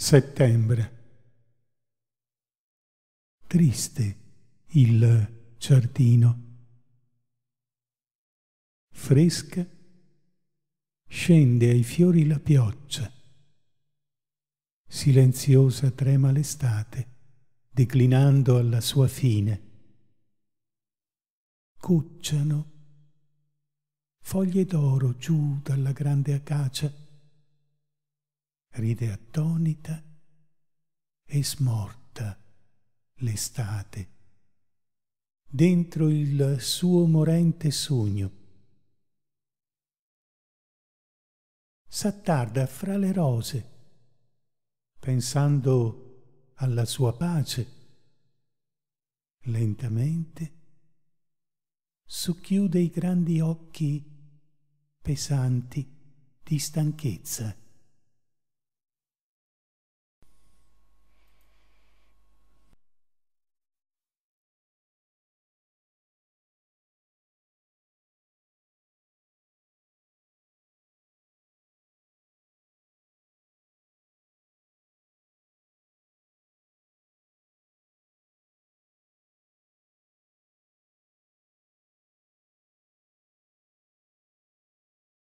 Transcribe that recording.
settembre. Triste il giardino. Fresca scende ai fiori la pioggia. Silenziosa trema l'estate, declinando alla sua fine. Cucciano foglie d'oro giù dalla grande acacia ride attonita e smorta l'estate. Dentro il suo morente sogno. S'attarda fra le rose, pensando alla sua pace. Lentamente socchiude i grandi occhi pesanti di stanchezza.